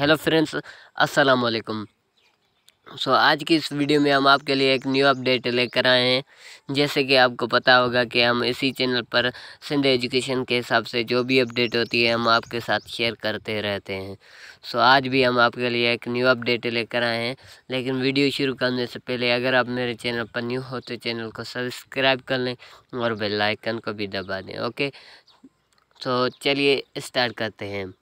hello friends अस्सलाम वालेकुम सो आज की इस वीडियो में हम आपके लिए एक न्यू अपडेट लेकर आए हैं जैसे कि आपको पता होगा कि हम इसी चैनल पर सिंध एजुकेशन के हिसाब से जो भी अपडेट होती है हम आपके साथ शेयर करते रहते हैं सो आज भी हम आपके लिए एक न्यू अपडेट लेकर आए हैं लेकिन वीडियो शुरू करने से पहले अगर आप मेरे चैनल पर न्यू हो तो चैनल को सब्सक्राइब कर लें और बेल को भी दबा दें ओके तो चलिए स्टार्ट करते हैं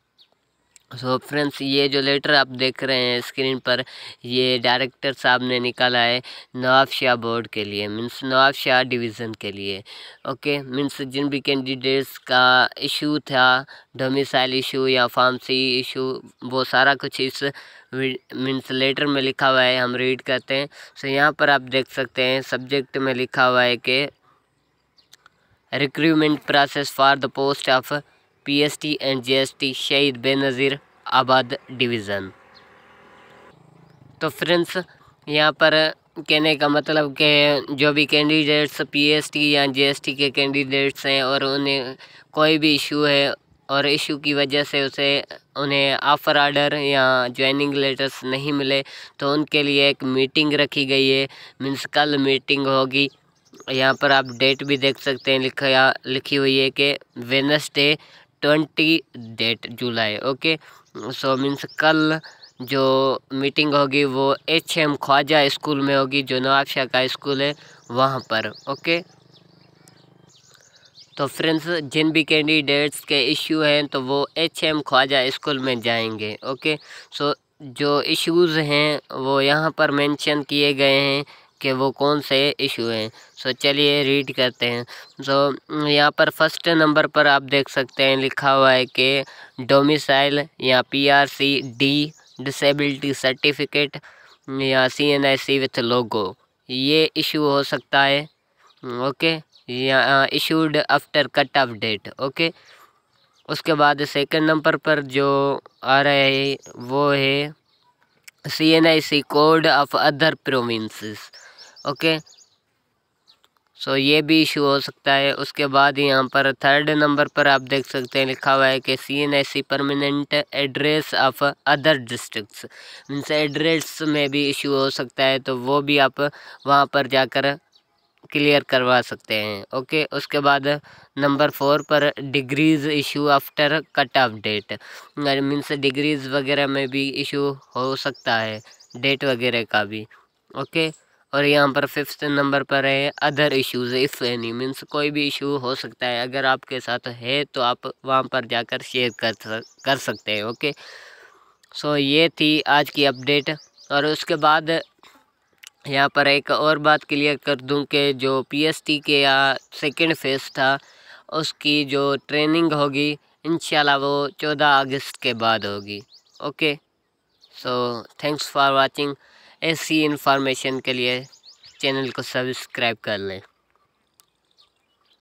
सो so फ्रेंड्स ये जो लेटर आप देख रहे हैं स्क्रीन पर ये डायरेक्टर साहब ने निकाला है नवाब शाह बोर्ड के लिए मीन्स नवाब शाह डिवीज़न के लिए ओके मीन्स जिन भी कैंडिडेट्स का इशू था डोमिसाइल इशू या फार्मसी इशू वो सारा कुछ इस मीन्स लेटर में लिखा हुआ है हम रीड करते हैं सो so यहाँ पर आप देख सकते हैं सब्जेक्ट में लिखा हुआ है कि recruitment process for the post of PST and GST Shaheed Benazir आबाद डिवीज़न तो फ्रेंड्स यहाँ पर कहने का मतलब कि जो भी कैंडिडेट्स पीएसटी या जीएसटी के कैंडिडेट्स हैं और उन्हें कोई भी इशू है और इशू की वजह से उसे उन्हें ऑफर आर्डर या ज्वाइनिंग लेटर्स नहीं मिले तो उनके लिए एक मीटिंग रखी गई है मीन्स कल मीटिंग होगी यहाँ पर आप डेट भी देख सकते हैं लिखा लिखी हुई है कि Wednesday twenty date July okay so means कल जो मीटिंग होगी वो एच एम ख्वाजा स्कूल में होगी जो नवाबशाह का स्कूल है वहाँ पर ओके तो फ्रेंड्स जिन भी कैंडिडेट्स के इश्यू हैं तो वो एच एम ख्वाजा स्कूल में जाएंगे ओके सो जो इश्यूज़ हैं वो यहाँ पर मेंशन किए गए हैं कि वो कौन से इशू हैं सो चलिए रीड करते हैं सो यहाँ पर फर्स्ट नंबर पर आप देख सकते हैं लिखा हुआ है कि डोमिसाइल या पीआरसी डी डिसेबिलिटी सर्टिफिकेट या सी एन आई सी विथ लोगो ये इशू हो सकता है ओके या issued after cut off date okay उसके बाद सेकंड नंबर पर जो आ रहा है वो है C N I C code of other provinces okay so ये भी इशू हो सकता है उसके बाद यहाँ पर थर्ड नंबर पर आप देख सकते हैं लिखा हुआ है कि C N S C permanent address of other district means address में भी इशू हो सकता है तो वो भी आप वहाँ पर जाकर क्लियर करवा सकते हैं ओके उसके बाद नंबर फोर पर degrees issue after cut off date means degrees वगैरह में भी इशू हो सकता है डेट वगैरह का भी ओके और यहाँ पर फिफ्थ नंबर पर है other issues if any means कोई भी इशू हो सकता है अगर आपके साथ है तो आप वहाँ पर जाकर शेयर कर कर सकते हैं ओके सो so, ये थी आज की अपडेट और उसके बाद यहाँ पर एक और बात क्लियर कर दूँ कि जो टी के या सेकेंड फेज़ था उसकी जो ट्रेनिंग होगी इन वो चौदह अगस्त के बाद होगी okay so thanks for watching ऐसी इन्फॉर्मेशन के लिए चैनल को सब्सक्राइब कर लें